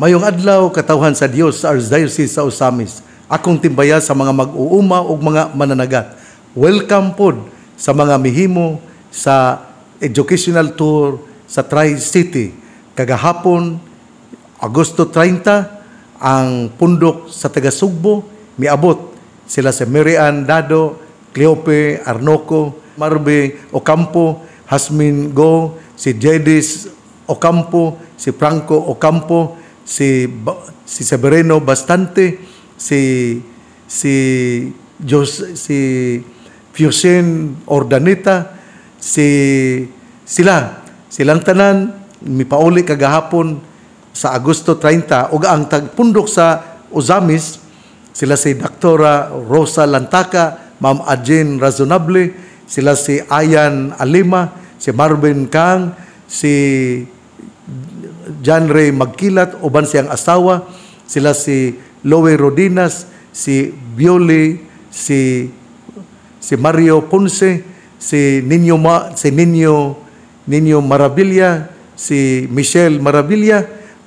Mayong adlaw katawhan sa Dios sa Archdiocese sa Osamis. Akong timbaya sa mga mag-uuma ug mga mananagat. Welcome pod sa mga mihimo sa educational tour sa Tri-City. Kagahapon, Agosto 30, ang pundok sa Tagasugbo, miabot sila sa Merian, Dado, Cleope, Arnoco, Marbe, Ocampo, Hasmin Go, si Jedis Ocampo, si Franco Ocampo, si si Severino Bastante, si si Jos si Fiusin Ordaneta, si sila silang tanan mipauli kagahapon sa Agosto 30 og ang tagpundok sa Ozamis sila si Dr. Rosa Lantaka, Ma'am Ajin Razonable, sila si Ayan Alima, si Marvin Kang, si John Ray Magkilat, uban siyang asawa, sila si Loe Rodinas, si Bioli, si si Mario Ponce, si Nino Ma, si Nino Ninyo Marabilia, si Michelle Marabilia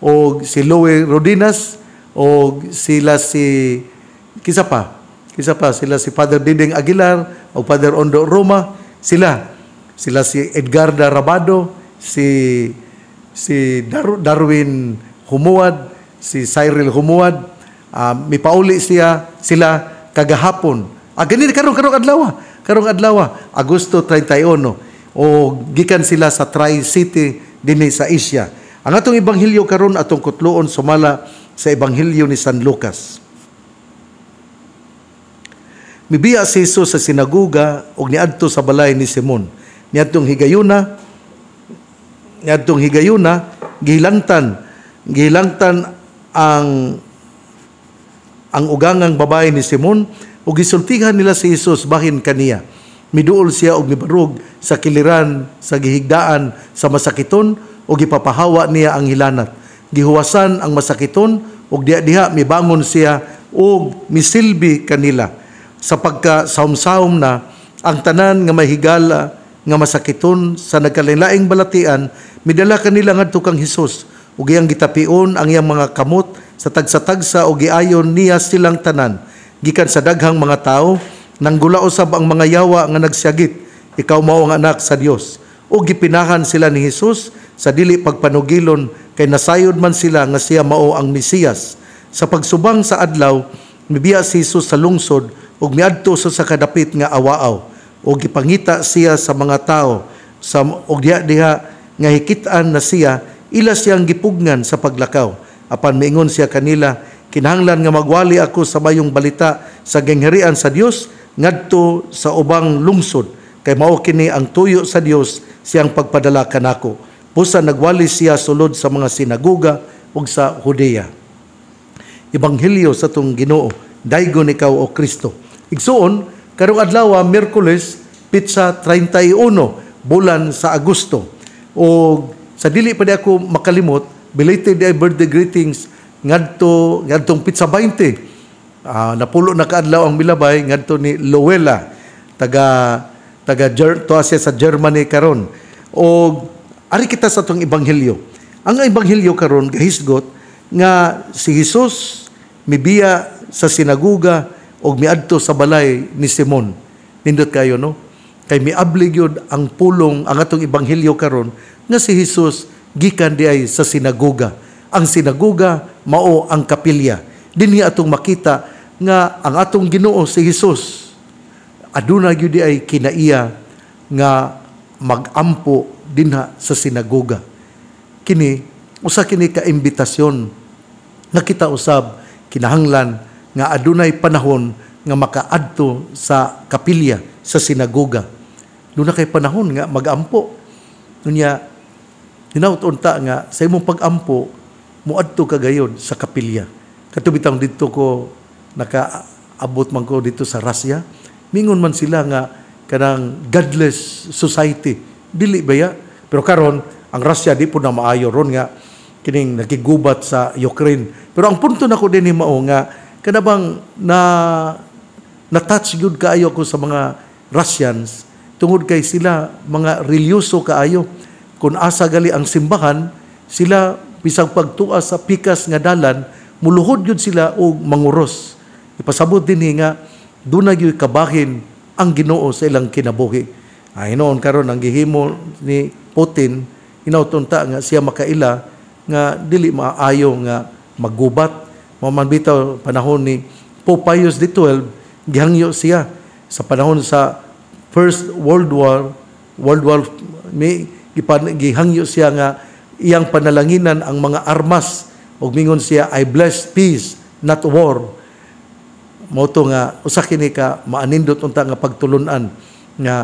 o si Loe Rodinas o sila si kisa pa kisa pa sila si Father Dideng Aguilar o Father Ondo Roma sila sila si Edgarda Rabado si si Dar- Darwin Humuad, si Cyril Humuad, uh, ah, mipauli siya sila kagahapon. Ah, ganito, karong, karong adlaw. Karong adlaw, Agosto 31. O gikan sila sa Tri-City dinhi sa Asia. Ang atong ebanghelyo karon atong kutloon sumala sa ebanghelyo ni San Lucas. Mibiya si Jesus sa sinaguga og niadto sa balay ni Simon. Niadtong higayuna, ngadtong higayuna gihilantan gihilantan ang ang ugangang babae ni Simon ug gisultihan nila si Hesus bahin kaniya miduol siya og mibarog sa kiliran sa gihigdaan sa masakiton ug gipapahawa niya ang hilanat gihuwasan ang masakiton ug diha diha mibangon siya ug misilbi kanila sapagka saum-saum na ang tanan nga mahigala nga masakiton sa nagkalinlaing balatian midala kanila ngadto kang Hesus ug iyang gitapion ang iyang mga kamot sa tagsa-tagsa ug giayon niya silang tanan gikan sa daghang mga tao nang gula usab ang mga yawa nga nagsyagit ikaw mao ang anak sa Dios ug gipinahan sila ni Hesus sa dili pagpanugilon kay nasayod man sila nga siya mao ang Mesiyas sa pagsubang sa adlaw mibiya si Hesus sa lungsod ug miadto sa kadapit nga awaaw o gipangita siya sa mga tao sa og diha diha nga hikitaan na siya ila siyang gipugngan sa paglakaw apan miingon siya kanila kinahanglan nga magwali ako sa mayong balita sa gingharian sa Dios ngadto sa ubang lungsod kay mao kini ang tuyo sa Dios siyang pagpadala kanako busa nagwali siya sulod sa mga sinaguga ug sa Judea ibanghelyo sa tung Ginoo daigon ikaw o Kristo igsuon Karong adlaw ah, Miyerkules pitsa 31 bulan sa Agosto. O sa dili pa di ako makalimot, belated ay birthday greetings ngadto ngadtong pitsa 20. Uh, ah, napulo na kaadlaw ang milabay ngadto ni Luella taga taga Ger- siya sa Germany karon. O ari kita sa tong ebanghelyo. Ang ebanghelyo karon gahisgot nga si Hesus mibiya sa sinaguga og miadto sa balay ni Simon. Nindot kayo no? Kay miablig yun ang pulong ang atong ebanghelyo karon nga si Hesus gikan di ay sa sinagoga. Ang sinagoga mao ang kapilya. Dinhi atong makita nga ang atong Ginoo si Hesus aduna gyud di ay kinaiya nga magampo dinha sa sinagoga. Kini usa kini ka imbitasyon nga kita usab kinahanglan nga adunay panahon nga makaadto sa kapilya sa sinagoga. Doon na kay panahon nga magampo. Nunya hinautunta nga sa imong pagampo muadto ka gayon sa kapilya. Katubitang dito ko nakaabot man ko dito sa Russia, mingon man sila nga kanang godless society. Dili ba ya? Pero karon ang Russia di po na maayo ron nga kining nagigubat sa Ukraine. Pero ang punto nako din ni mao nga Kada bang na na-touch good kaayo ko sa mga Russians tungod kay sila mga religyoso kaayo kun asa gali ang simbahan sila bisag pagtua sa pikas nga dalan muluhod gyud sila og manguros ipasabot dinhi nga dunay gyud kabahin ang Ginoo sa ilang kinabuhi ay noon karon ang gihimo ni Putin inautunta nga siya makaila nga dili maayo nga maggubat man bitaw panahon ni Pope Pius XII gihangyo siya sa panahon sa First World War World War may gihangyo siya nga iyang panalanginan ang mga armas ug mingon siya I bless peace not war mo to nga usa kini ka maanindot unta nga pagtulunan nga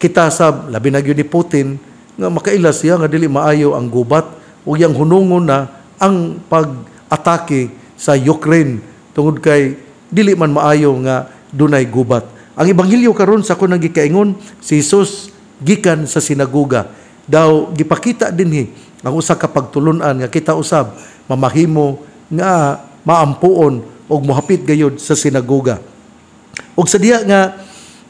kita sab labi na ni Putin nga makaila siya nga dili maayo ang gubat o yang hunungon na ang pag-atake sa Ukraine tungod kay dili man maayo nga dunay gubat. Ang ebanghelyo karon sa kunang gikaingon si Jesus gikan sa sinagoga daw gipakita dinhi ang usa ka pagtulunan nga kita usab mamahimo nga maampuon og muhapit gayud sa sinagoga. Og sa diya nga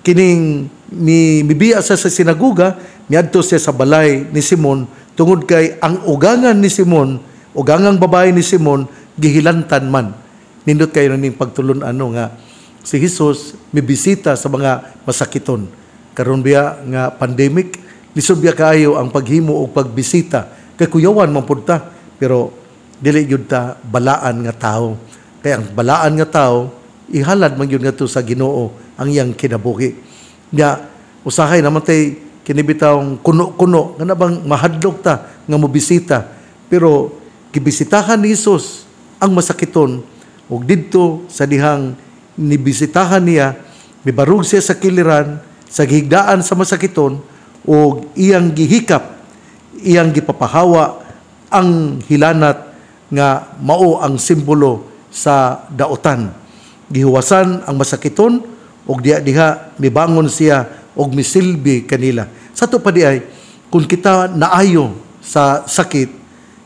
kining mi mibiya sa sa sinagoga miadto siya sa balay ni Simon tungod kay ang ugangan ni Simon ugangang babae ni Simon gihilantan man nindot kayo ning pagtulon ano nga si Jesus mibisita sa mga masakiton karon biya nga pandemic lisod biya kaayo ang paghimo og pagbisita kay kuyawan man pud pero dili gyud ta balaan nga tao kay ang balaan nga tao ihalad man gyud ngadto sa Ginoo ang iyang kinabuhi nga usahay naman tay kinibitawng kuno-kuno nga nabang mahadlok ta nga mobisita pero gibisitahan ni Hesus ang masakiton ug didto sa dihang nibisitahan niya mibarug siya sa kiliran sa gihigdaan sa masakiton ug iyang gihikap iyang gipapahawa ang hilanat nga mao ang simbolo sa daotan gihuwasan ang masakiton ug diha diha mibangon siya og misilbi kanila sa to pa di ay kung kita naayo sa sakit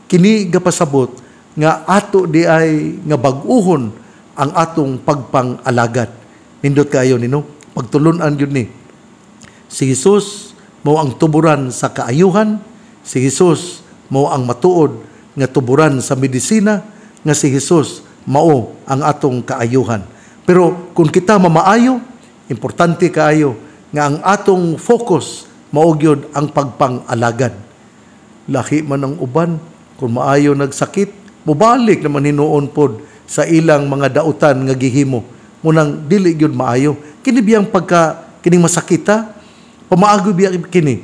kini gapasabot nga ato di ay nga baguhon ang atong pagpangalagat. Nindot kayo nino, pagtulunan yun ni. Si Jesus mao ang tuburan sa kaayuhan, si Jesus mao ang matuod nga tuburan sa medisina, nga si Jesus mao ang atong kaayuhan. Pero kung kita mamaayo, importante kaayo nga ang atong focus mao gyud ang pagpangalagad. Lahi man ang uban kung maayo nagsakit, mubalik naman hinuon pod sa ilang mga dautan nga gihimo munang dili gyud maayo kini biyang pagka kining masakita pamaago biya kini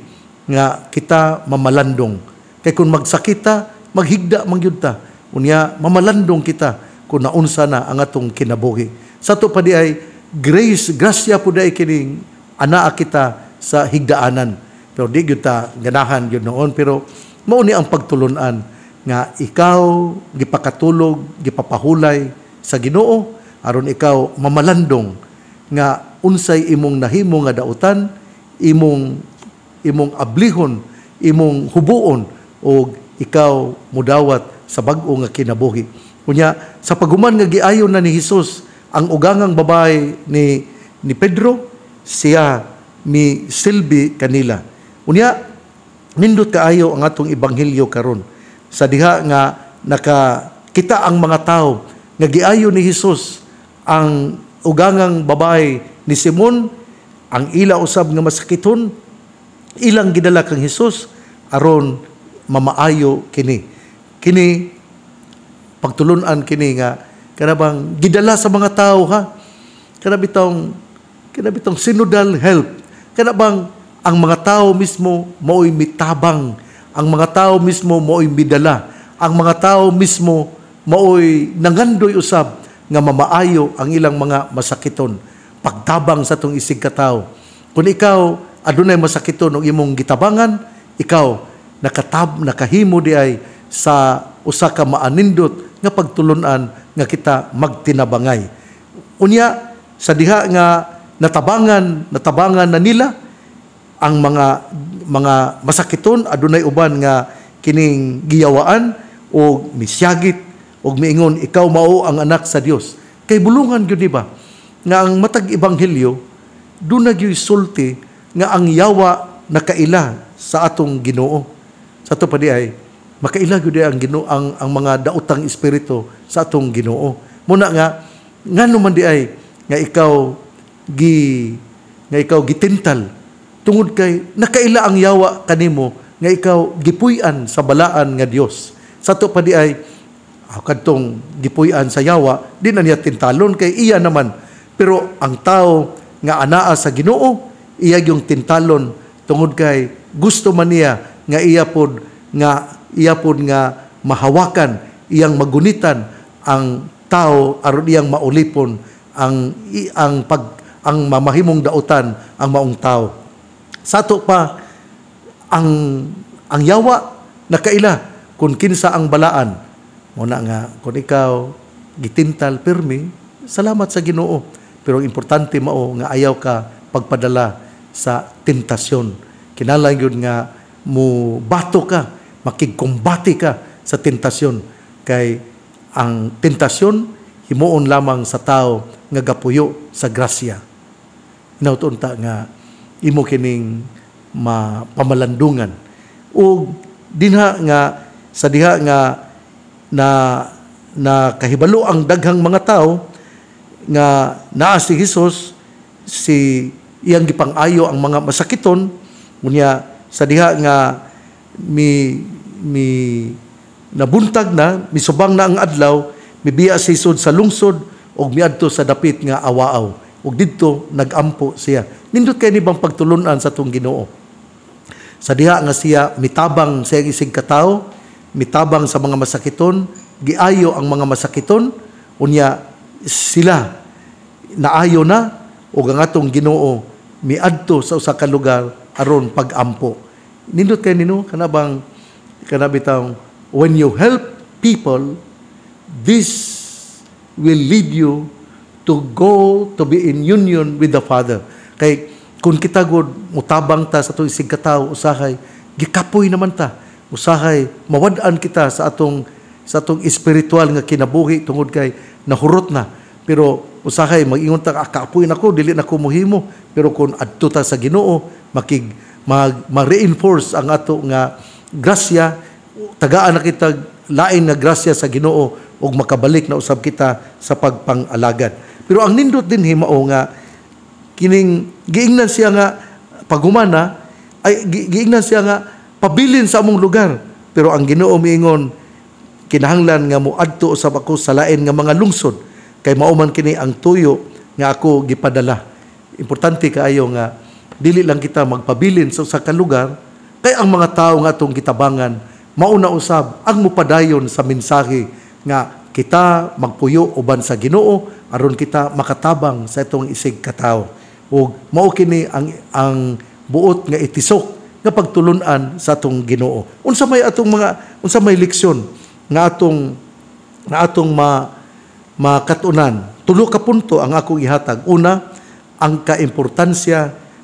nga kita mamalandong kay kun magsakita maghigda man gyud ta unya mamalandong kita kun naunsa na ang atong kinabuhi sa to pa di ay grace grasya pud ay kining anaa kita sa higdaanan pero di gyud ta ganahan gyud noon pero mao ni ang pagtulunan nga ikaw gipakatulog, gipapahulay sa Ginoo aron ikaw mamalandong nga unsay imong nahimo nga dautan, imong imong ablihon, imong hubuon o ikaw mudawat sa bag-o nga kinabuhi. Kunya sa paguman nga giayon na ni Hesus ang ugangang babay ni ni Pedro siya ni silbi kanila. Unya nindot kaayo ang atong ebanghelyo karon sa diha nga nakakita ang mga tao nga giayo ni Hesus ang ugangang babae ni Simon ang ila usab nga masakiton ilang gidala kang Hesus aron mamaayo kini kini pagtulunan kini nga kanabang gidala sa mga tao ha kanabitong kanabitong sinodal help kanabang ang mga tao mismo mao'y mitabang ang mga tao mismo mo'y bidala. Ang mga tao mismo mo'y nangandoy usab nga mamaayo ang ilang mga masakiton. pagdabang sa tong isig katao. Kung ikaw adunay masakiton og imong gitabangan, ikaw nakatab nakahimo di ay sa usa ka maanindot nga pagtulunan nga kita magtinabangay. Unya sa diha nga natabangan, natabangan na nila ang mga mga masakiton adunay uban nga kining giyawaan o misyagit o miingon ikaw mao ang anak sa Dios kay bulungan gyud di ba nga ang matag ebanghelyo dunay gyud sulti nga ang yawa nakaila sa atong Ginoo sa to pa ay makaila gyud ang Ginoo ang, ang mga daotang espiritu sa atong Ginoo muna nga nganu man di ay nga ikaw gi nga ikaw gitintal tungod kay nakaila ang yawa kanimo nga ikaw gipuy-an sa balaan nga Dios. Sa to pa di ay ah, kadtong gipuy-an sa yawa, di na niya tintalon kay iya naman. Pero ang tao nga anaa sa Ginoo, iya yung tintalon tungod kay gusto man niya nga iya pod nga iya pod nga mahawakan iyang magunitan ang tao aron iyang maulipon ang ang pag ang mamahimong dautan ang maong tao. Sato pa ang ang yawa na kaila kung kinsa ang balaan. Muna nga kung ikaw gitintal pirmi, salamat sa Ginoo. Pero ang importante mao nga ayaw ka pagpadala sa tentasyon. Kinala yun nga mo bato ka, makigkumbati ka sa tentasyon. Kay ang tentasyon himuon lamang sa tao nga gapuyo sa grasya. Inautunta nga imo kining mapamalandungan ug dinha nga sa diha nga na na kahibalo ang daghang mga tao nga naa si Hesus si iyang gipangayo ang mga masakiton unya sa diha nga mi mi nabuntag na misubang na ang adlaw mibiya si Sud sa lungsod og miadto sa dapit nga awaaw ug didto nagampo siya nindot kay ni nibang pagtulunan sa tong Ginoo. Sa diha nga siya mitabang sa isig katao, mitabang sa mga masakiton, giayo ang mga masakiton, unya sila naayo na ug ang atong Ginoo miadto sa usa ka lugar aron pagampo. Nindot kay nino kanabang kanabitaw when you help people this will lead you to go to be in union with the Father. Kay kung kita gud mutabang ta sa tuig sigkataw usahay gikapoy naman ta. Usahay mawad-an kita sa atong sa atong espiritual nga kinabuhi tungod kay nahurot na. Pero usahay magingon ta akapoy ah, nako dili nako ko muhimo pero kung adto ta sa Ginoo makig mag, ma-reinforce ang ato nga grasya tagaan na kita lain na grasya sa Ginoo ug makabalik na usab kita sa pagpangalagad. Pero ang nindot din himao nga kining giingnan siya nga pagumana ay giingnan siya nga pabilin sa among lugar pero ang Ginoo miingon kinahanglan nga moadto sa ako sa lain nga mga lungsod kay mauman kini ang tuyo nga ako gipadala importante kaayo nga dili lang kita magpabilin sa usa ka lugar kay ang mga tawo nga atong gitabangan mauna usab ang mupadayon sa mensahe nga kita magpuyo uban sa Ginoo aron kita makatabang sa itong isig katao o mao kini ang ang buot nga itisok nga pagtulunan sa atong Ginoo. Unsa may atong mga unsa may leksyon nga atong nga atong ma makatunan. Tulo ka punto ang akong ihatag. Una, ang kaimportansya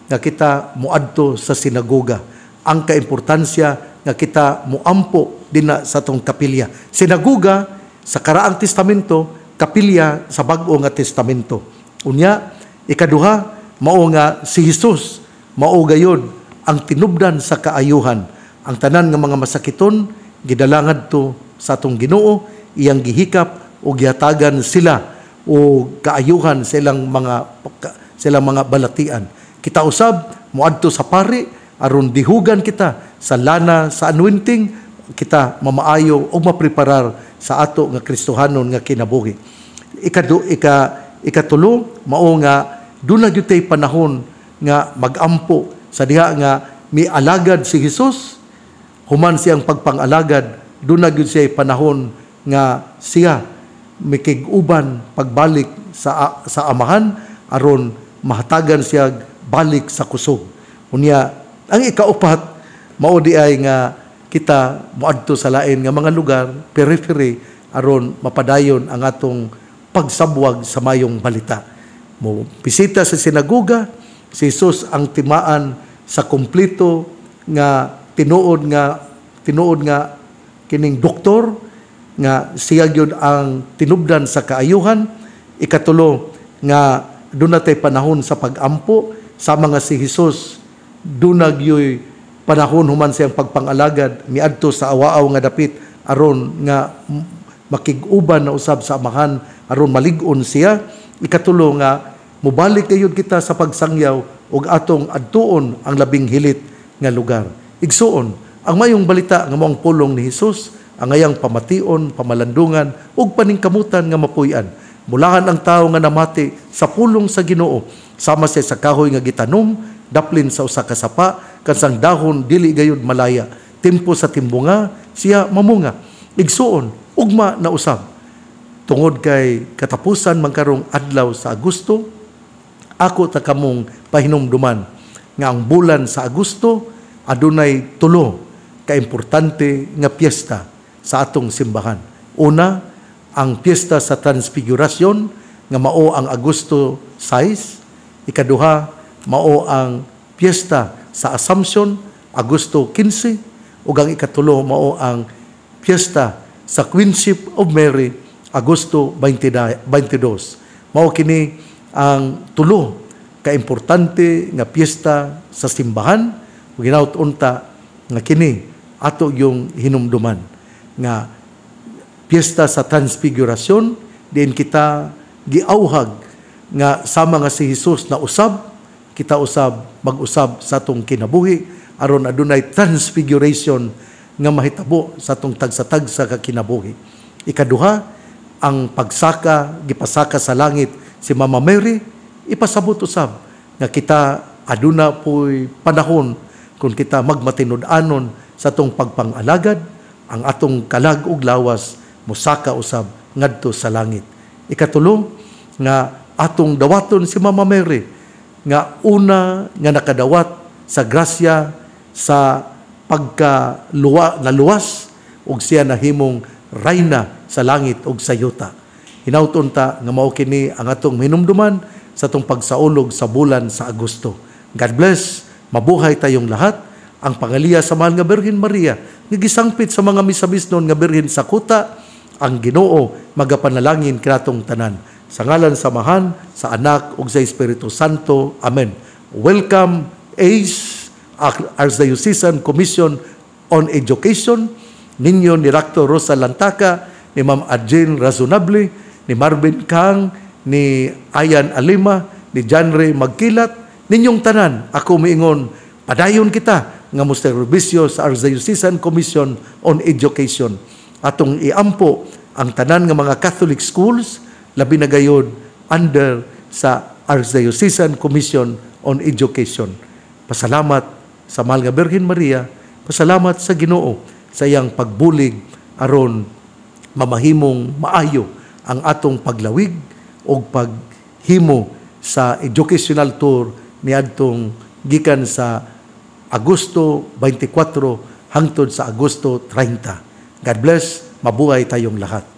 nga kita muadto sa sinagoga. Ang kaimportansya nga kita muampo dinha sa atong kapilya. Sinagoga sa karaang testamento, kapilya sa bag-o nga testamento. Unya, ikaduha, mao nga si Hesus mao gayud ang tinubdan sa kaayuhan ang tanan nga mga masakiton gidalangad to sa atong Ginoo iyang gihikap o gihatagan sila o kaayuhan sa ilang mga sa ilang mga balatian kita usab muadto sa pari aron dihugan kita sa lana sa anointing kita mamaayo o mapreparar sa ato nga Kristohanon nga kinabuhi ikadu ika ikatulo mao nga doon na tay panahon nga magampo sa diha nga mialagad si Jesus, human siyang pagpangalagad, doon na siya panahon nga siya mikiguban pagbalik sa sa amahan aron mahatagan siya balik sa kusog. Unya ang ikaupat mao di ay nga kita moadto sa lain nga mga lugar periphery aron mapadayon ang atong pagsabwag sa mayong balita mo Bisita sa sinaguga, si Jesus ang timaan sa kumplito nga tinuod nga tinuod nga kining doktor nga siya gyud ang tinubdan sa kaayuhan ikatulo nga dunay panahon sa pagampo sa mga si Hesus dunag panahon human siyang pagpangalagad miadto sa awaaw nga dapit aron nga makiguban na usab sa amahan aron maligon siya ikatulo nga, mubalik gayud kita sa pagsangyaw ug atong adtuon ang labing hilit nga lugar. Igsuon, ang mayong balita nga maong pulong ni Hesus ang ayang pamation, pamalandungan ug paningkamutan nga mapuy-an. Mulahan ang tawo nga namati sa pulong sa Ginoo sama siya sa kahoy nga gitanom daplin sa usa ka sapa kansang dahon dili gayud malaya. Timpo sa timbunga siya mamunga. Igsuon, ugma na usab tungod kay katapusan mangkarong adlaw sa Agosto, ako ta kamong pahinumduman nga ang bulan sa Agosto adunay tulo ka importante nga piyesta sa atong simbahan. Una, ang piyesta sa Transfiguration nga mao ang Agosto 6, ikaduha mao ang piyesta sa Assumption Agosto 15 ug ang ikatulo mao ang piyesta sa Queenship of Mary Agosto 22. Mao kini ang tulo ka importante nga piyesta sa simbahan ug unta nga kini ato yung hinumduman nga piyesta sa transfiguration din kita giauhag nga sama nga si Hesus na usab kita usab mag-usab sa atong kinabuhi aron adunay transfiguration nga mahitabo sa atong tagsa-tagsa ka kinabuhi ikaduha ang pagsaka gipasaka sa langit si Mama Mary ipasabot usab nga kita aduna po'y panahon kung kita magmatinud-anon sa tong pagpangalagad ang atong kalag ug lawas mosaka usab ngadto sa langit ikatulong nga atong dawaton si Mama Mary nga una nga nakadawat sa grasya sa pagkaluwa na luwas ug siya nahimong reyna sa langit ug sa yuta. Hinauton ta nga mao kini ang atong minumduman sa atong pagsaulog sa bulan sa Agosto. God bless. Mabuhay tayong lahat. Ang pangaliya sa mahal nga Birhen Maria, nga gisangpit sa mga misabisnon nga Birhen sa kuta, ang Ginoo magapanalangin kinatong tanan. Sa ngalan sa samahan, sa anak ug sa Espiritu Santo. Amen. Welcome ACE Archdiocesan Commission on Education ninyo ni Rakto Rosa Lantaka, ni Ma'am Ajin Razonable, ni Marvin Kang, ni Ayan Alima, ni John Magkilat, ninyong tanan, ako miingon, padayon kita nga musterbisyo sa Arzayosesan Commission on Education. Atong iampo ang tanan nga mga Catholic schools, labi na gayod under sa Arzayosesan Commission on Education. Pasalamat sa mahal nga Birhen Maria, pasalamat sa Ginoo sa iyang pagbulig aron mamahimong maayo ang atong paglawig o paghimo sa educational tour niadtong gikan sa Agosto 24 hangtod sa Agosto 30. God bless, mabuhay tayong lahat.